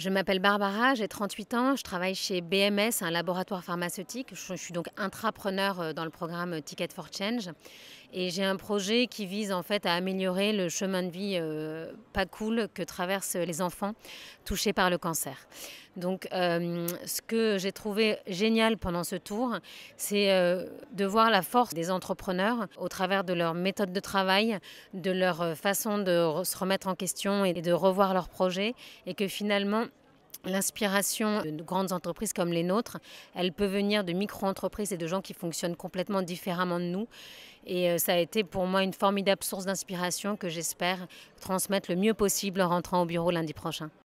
Je m'appelle Barbara, j'ai 38 ans, je travaille chez BMS, un laboratoire pharmaceutique. Je suis donc intrapreneur euh, dans le programme euh, Ticket for Change. Et j'ai un projet qui vise en fait à améliorer le chemin de vie euh, pas cool que traversent les enfants touchés par le cancer. Donc euh, ce que j'ai trouvé génial pendant ce tour, c'est euh, de voir la force des entrepreneurs au travers de leur méthode de travail, de leur euh, façon de se remettre en question et de revoir leurs projets et que finalement L'inspiration de grandes entreprises comme les nôtres, elle peut venir de micro-entreprises et de gens qui fonctionnent complètement différemment de nous. Et ça a été pour moi une formidable source d'inspiration que j'espère transmettre le mieux possible en rentrant au bureau lundi prochain.